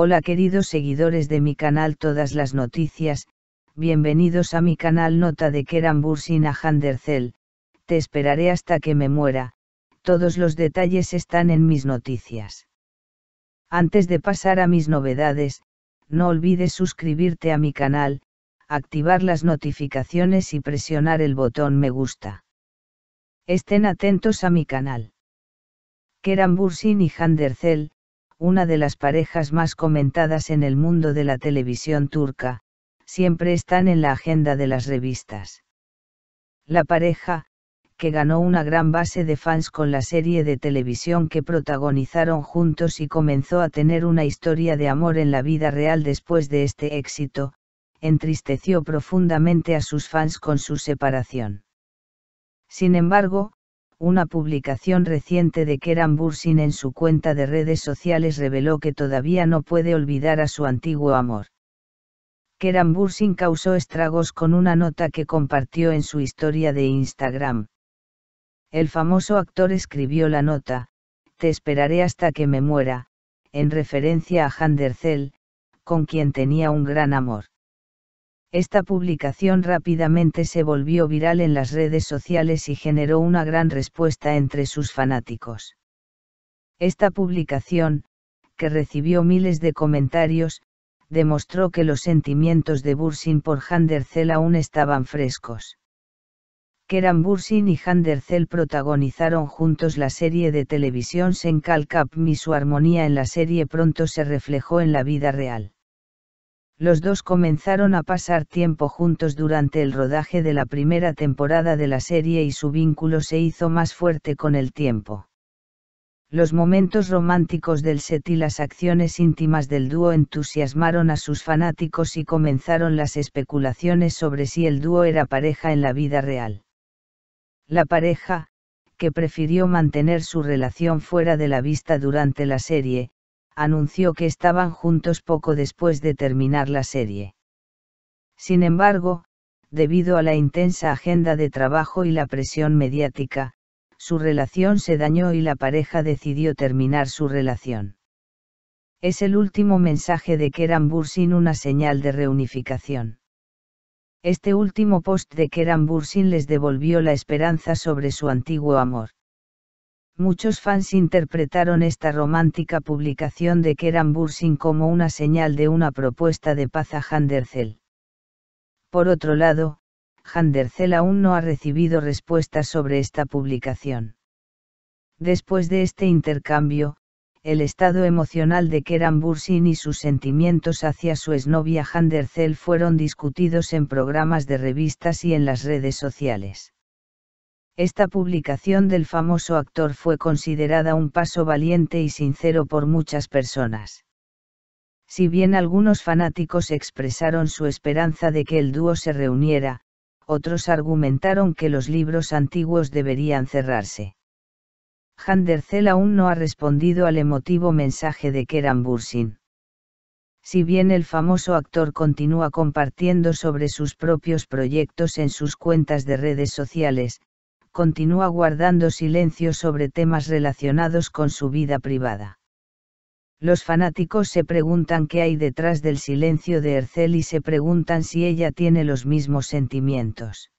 Hola queridos seguidores de mi canal Todas las Noticias, bienvenidos a mi canal Nota de Kerambursin Bursin a Handercel, te esperaré hasta que me muera, todos los detalles están en mis noticias. Antes de pasar a mis novedades, no olvides suscribirte a mi canal, activar las notificaciones y presionar el botón me gusta. Estén atentos a mi canal. Kerambursin Bursin y Handercel, una de las parejas más comentadas en el mundo de la televisión turca, siempre están en la agenda de las revistas. La pareja, que ganó una gran base de fans con la serie de televisión que protagonizaron juntos y comenzó a tener una historia de amor en la vida real después de este éxito, entristeció profundamente a sus fans con su separación. Sin embargo, una publicación reciente de Keran Bursin en su cuenta de redes sociales reveló que todavía no puede olvidar a su antiguo amor. Keran Bursin causó estragos con una nota que compartió en su historia de Instagram. El famoso actor escribió la nota, Te esperaré hasta que me muera, en referencia a Zell, con quien tenía un gran amor. Esta publicación rápidamente se volvió viral en las redes sociales y generó una gran respuesta entre sus fanáticos. Esta publicación, que recibió miles de comentarios, demostró que los sentimientos de Bursin por Handercel aún estaban frescos. Keran Bursin y Handerzell protagonizaron juntos la serie de televisión Senkal Cup y su armonía en la serie pronto se reflejó en la vida real los dos comenzaron a pasar tiempo juntos durante el rodaje de la primera temporada de la serie y su vínculo se hizo más fuerte con el tiempo. Los momentos románticos del set y las acciones íntimas del dúo entusiasmaron a sus fanáticos y comenzaron las especulaciones sobre si el dúo era pareja en la vida real. La pareja, que prefirió mantener su relación fuera de la vista durante la serie, anunció que estaban juntos poco después de terminar la serie. Sin embargo, debido a la intensa agenda de trabajo y la presión mediática, su relación se dañó y la pareja decidió terminar su relación. Es el último mensaje de Keran Bursin una señal de reunificación. Este último post de Keran Bursin les devolvió la esperanza sobre su antiguo amor. Muchos fans interpretaron esta romántica publicación de Keran Bursin como una señal de una propuesta de paz a Handercel. Por otro lado, Handercel aún no ha recibido respuesta sobre esta publicación. Después de este intercambio, el estado emocional de Keran Bursin y sus sentimientos hacia su exnovia Handercel fueron discutidos en programas de revistas y en las redes sociales. Esta publicación del famoso actor fue considerada un paso valiente y sincero por muchas personas. Si bien algunos fanáticos expresaron su esperanza de que el dúo se reuniera, otros argumentaron que los libros antiguos deberían cerrarse. Handercel aún no ha respondido al emotivo mensaje de Keran Bursin. Si bien el famoso actor continúa compartiendo sobre sus propios proyectos en sus cuentas de redes sociales, continúa guardando silencio sobre temas relacionados con su vida privada. Los fanáticos se preguntan qué hay detrás del silencio de Ercel y se preguntan si ella tiene los mismos sentimientos.